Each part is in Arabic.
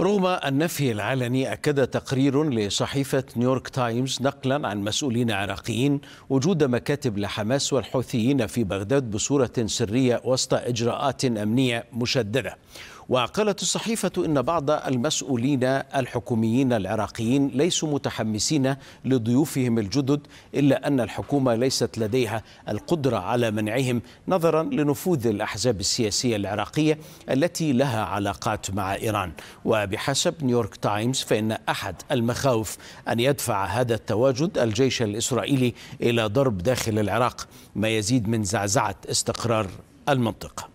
رغم النفي العلني أكد تقرير لصحيفة نيويورك تايمز نقلا عن مسؤولين عراقيين وجود مكاتب لحماس والحوثيين في بغداد بصورة سرية وسط إجراءات أمنية مشددة وقالت الصحيفة إن بعض المسؤولين الحكوميين العراقيين ليسوا متحمسين لضيوفهم الجدد إلا أن الحكومة ليست لديها القدرة على منعهم نظرا لنفوذ الأحزاب السياسية العراقية التي لها علاقات مع إيران وبحسب نيويورك تايمز فإن أحد المخاوف أن يدفع هذا التواجد الجيش الإسرائيلي إلى ضرب داخل العراق ما يزيد من زعزعة استقرار المنطقه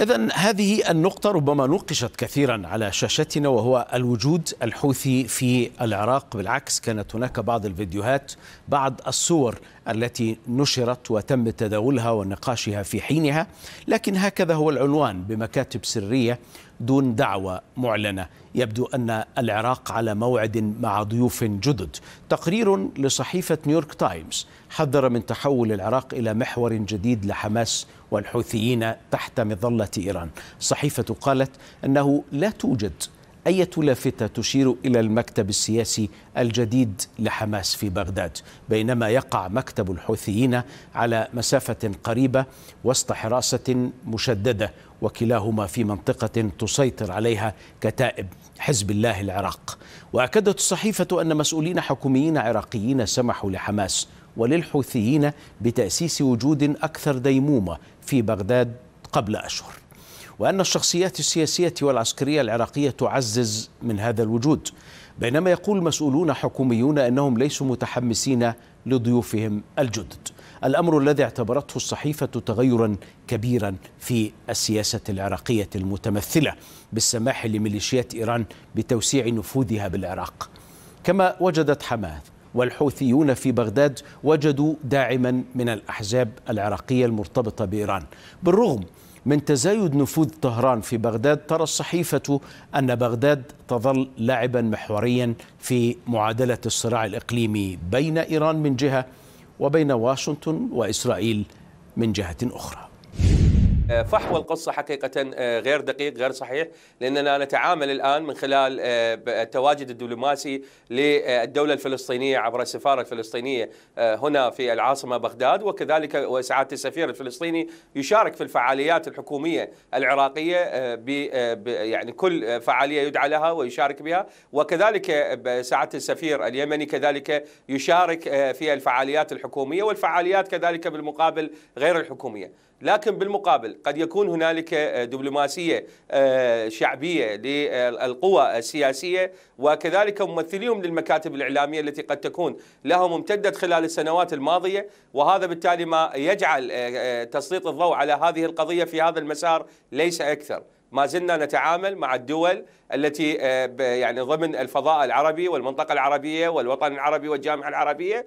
إذا هذه النقطة ربما نوقشت كثيرا على شاشتنا وهو الوجود الحوثي في العراق بالعكس كانت هناك بعض الفيديوهات بعض الصور التي نشرت وتم تداولها ونقاشها في حينها لكن هكذا هو العنوان بمكاتب سرية دون دعوة معلنة يبدو أن العراق على موعد مع ضيوف جدد تقرير لصحيفة نيويورك تايمز حذر من تحول العراق إلى محور جديد لحماس والحوثيين تحت مظلة إيران صحيفة قالت أنه لا توجد أية لافتة تشير إلى المكتب السياسي الجديد لحماس في بغداد بينما يقع مكتب الحوثيين على مسافة قريبة وسط حراسة مشددة وكلاهما في منطقة تسيطر عليها كتائب حزب الله العراق وأكدت الصحيفة أن مسؤولين حكوميين عراقيين سمحوا لحماس وللحوثيين بتأسيس وجود أكثر ديمومة في بغداد قبل أشهر وأن الشخصيات السياسية والعسكرية العراقية تعزز من هذا الوجود بينما يقول مسؤولون حكوميون أنهم ليسوا متحمسين لضيوفهم الجدد الأمر الذي اعتبرته الصحيفة تغيرا كبيرا في السياسة العراقية المتمثلة بالسماح لميليشيات إيران بتوسيع نفوذها بالعراق كما وجدت حماه والحوثيون في بغداد وجدوا داعما من الأحزاب العراقية المرتبطة بإيران بالرغم من تزايد نفوذ طهران في بغداد ترى الصحيفة أن بغداد تظل لاعبا محوريا في معادلة الصراع الإقليمي بين إيران من جهة وبين واشنطن وإسرائيل من جهة أخرى آه، فحوى القصة حقيقة آه، غير دقيق غير صحيح لأننا نتعامل الآن من خلال آه، التواجد الدبلوماسي للدولة الفلسطينية عبر السفارة الفلسطينية هنا في العاصمة بغداد وكذلك وسعادة السفير الفلسطيني يشارك في الفعاليات الحكومية العراقية ب يعني كل فعالية يدعى لها ويشارك بها وكذلك سعادة السفير اليمني كذلك يشارك في الفعاليات الحكومية والفعاليات كذلك بالمقابل غير الحكومية لكن بالمقابل قد يكون هنالك آه، دبلوماسيه آه، شعبيه للقوى السياسيه وكذلك ممثليهم للمكاتب الاعلاميه التي قد تكون لهم امتدت خلال السنوات الماضيه وهذا بالتالي ما يجعل آه، تسليط الضوء على هذه القضيه في هذا المسار ليس اكثر. ما زلنا نتعامل مع الدول التي يعني ضمن الفضاء العربي والمنطقه العربيه والوطن العربي والجامعه العربيه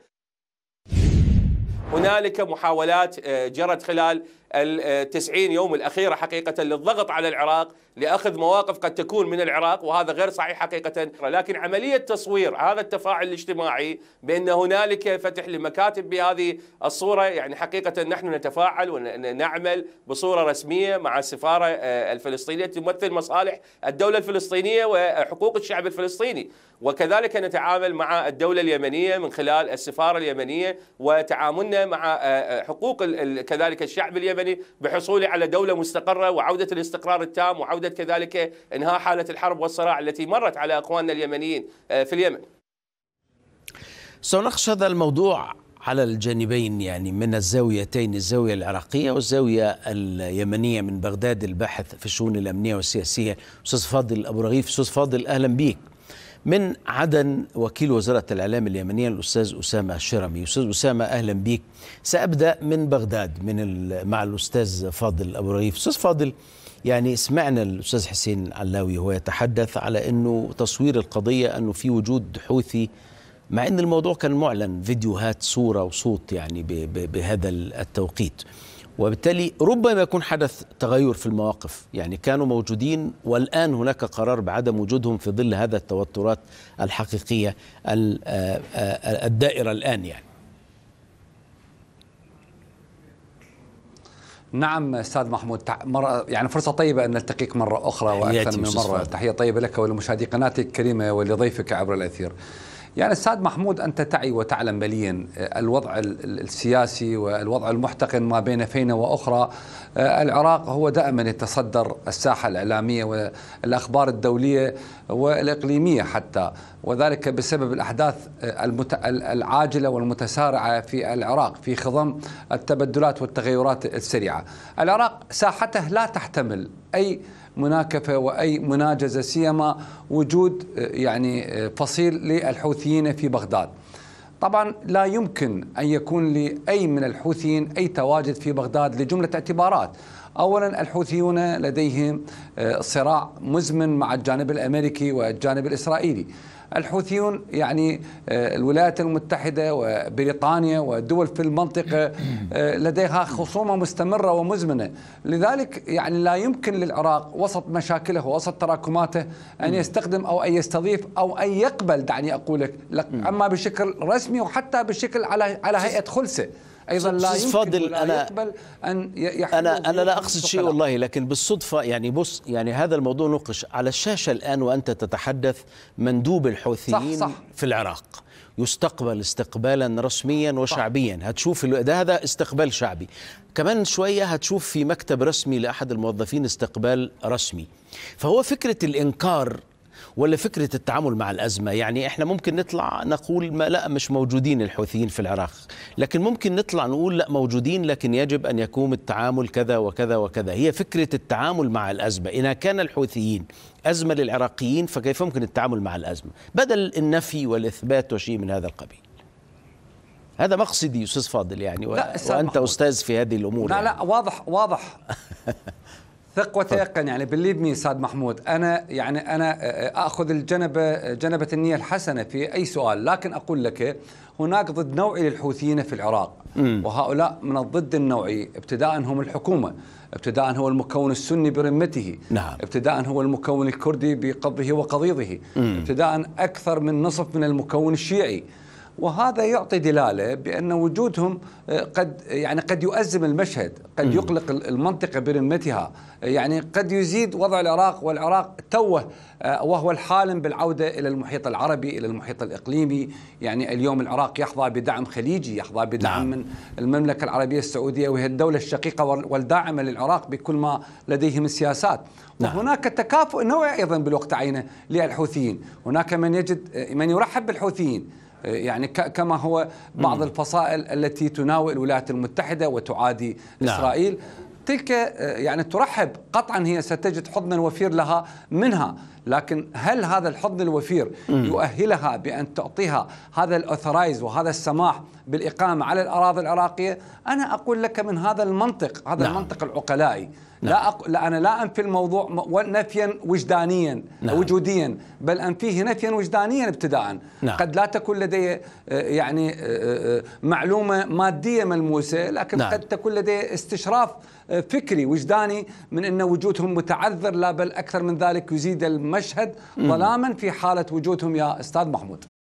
هنالك محاولات جرت خلال التسعين آه، يوم الأخيرة حقيقة للضغط على العراق لأخذ مواقف قد تكون من العراق وهذا غير صحيح حقيقة لكن عملية تصوير هذا التفاعل الاجتماعي بأن هنالك فتح لمكاتب بهذه الصورة يعني حقيقة نحن نتفاعل ونعمل بصورة رسمية مع السفارة آه، الفلسطينية تمثل مصالح الدولة الفلسطينية وحقوق الشعب الفلسطيني وكذلك نتعامل مع الدولة اليمنية من خلال السفارة اليمنية وتعاملنا مع آه، آه، حقوق كذلك الشعب اليمني بحصوله على دولة مستقرة وعودة الاستقرار التام وعودة كذلك إنهاء حالة الحرب والصراع التي مرت على أخواننا اليمنيين آه، في اليمن سنخش هذا الموضوع على الجانبين يعني من الزاويتين الزاوية العراقية والزاوية اليمنية من بغداد الباحث في الشؤون الأمنية والسياسية أستاذ فاضل أبو رغيف أستاذ فاضل أهلا بك من عدن وكيل وزارة الإعلام اليمنية الأستاذ أسامة شرمي أستاذ أسامة أهلا بك سأبدأ من بغداد من مع الأستاذ فاضل أبو رغيف أستاذ فاضل يعني سمعنا الأستاذ حسين علاوي وهو يتحدث على أنه تصوير القضية أنه في وجود حوثي مع أن الموضوع كان معلن فيديوهات صورة وصوت يعني بهذا التوقيت وبالتالي ربما يكون حدث تغير في المواقف يعني كانوا موجودين والآن هناك قرار بعدم وجودهم في ظل هذا التوترات الحقيقية الدائرة الآن يعني نعم استاذ محمود مرة يعني فرصه طيبه ان نلتقيك مره اخرى واكثر من مره تحيه طيبه لك ولمشاهدي قناتك الكريمه ولضيفك عبر الاثير يعني استاذ محمود أنت تعي وتعلم بليا آه، الوضع السياسي والوضع المحتقن ما بين فينة وأخرى آه، العراق هو دائما يتصدر الساحة الإعلامية والأخبار الدولية والإقليمية حتى وذلك بسبب الأحداث آه، العاجلة والمتسارعة في العراق في خضم التبدلات والتغيرات السريعة العراق ساحته لا تحتمل أي مناكفه واي مناجزه سيما وجود يعني فصيل للحوثيين في بغداد. طبعا لا يمكن ان يكون لاي من الحوثيين اي تواجد في بغداد لجمله اعتبارات. اولا الحوثيون لديهم آه، صراع مزمن مع الجانب الامريكي والجانب الاسرائيلي. الحوثيون يعني آه، الولايات المتحدة وبريطانيا والدول في المنطقة آه، لديها خصومة مستمرة ومزمنة لذلك يعني لا يمكن للعراق وسط مشاكله ووسط تراكماته أن يستخدم أو أن يستضيف أو أن يقبل دعني أقول لك أما بشكل رسمي وحتى بشكل على على هيئة خلسة ايضا لا يمكن فاضل أنا يقبل ان يحكم انا انا لا اقصد شيء والله لكن بالصدفه يعني بص يعني هذا الموضوع نقش على الشاشه الان وانت تتحدث مندوب الحوثيين صح صح في العراق يستقبل استقبالا رسميا وشعبيا هتشوف ده هذا استقبال شعبي كمان شوية هتشوف في مكتب رسمي لأحد الموظفين استقبال رسمي فهو فكرة الإنكار ولا فكرة التعامل مع الأزمة يعني إحنا ممكن نطلع نقول ما لا مش موجودين الحوثيين في العراق لكن ممكن نطلع نقول لا موجودين لكن يجب أن يكون التعامل كذا وكذا وكذا هي فكرة التعامل مع الأزمة إذا كان الحوثيين أزمة للعراقيين فكيف ممكن التعامل مع الأزمة بدل النفي والإثبات وشيء من هذا القبيل هذا مقصدي استاذ فاضل يعني و... وانت استاذ في هذه الامور لا يعني. لا واضح واضح ثق وتيقن طيب. يعني باللي بمي ساد محمود انا يعني انا آه، آه، اخذ الجنبه آه، جنبه النيه الحسنه في اي سؤال لكن اقول لك هناك ضد نوعي للحوثيين في العراق وهؤلاء من الضد النوعي ابتداء هم الحكومه ابتداء هو المكون السني برمته نعم. ابتداء هو المكون الكردي بقضه وقضيضه ابتداء اكثر من نصف من المكون الشيعي وهذا يعطي دلاله بان وجودهم آه، قد يعني قد يؤزم المشهد، قد يقلق المنطقه برمتها، يعني قد يزيد وضع العراق والعراق توه آه، وهو الحالم بالعوده الى المحيط العربي، الى المحيط الاقليمي، يعني اليوم العراق يحظى بدعم خليجي، يحظى بدعم نعم. من المملكه العربيه السعوديه وهي الدوله الشقيقه والداعمه للعراق بكل ما لديه من سياسات. نعم. وهناك تكافؤ نوعي ايضا بالوقت عينه للحوثيين، هناك من يجد آه، من يرحب بالحوثيين يعني كما هو بعض الفصائل التي تناوئ الولايات المتحدة وتعادي نعم. إسرائيل تلك يعني ترحب قطعا هي ستجد حضنا وفير لها منها لكن هل هذا الحضن الوفير يؤهلها بأن تعطيها هذا الأوثرايز وهذا السماح بالإقامة على الأراضي العراقية أنا أقول لك من هذا المنطق هذا نعم. المنطق العقلائي نعم. لا, أق... لا أنا لا أنفي الموضوع نفيا وجدانيا نعم. وجوديا بل أنفيه نفيا وجدانيا ابتداء نعم. قد لا تكون لدي آه، يعني آه، آه، معلومة مادية ملموسة لكن نعم. قد تكون لدي استشراف فكري وجداني من أن وجودهم متعذر لا بل أكثر من ذلك يزيد المشهد ظلاما في حالة وجودهم يا أستاذ محمود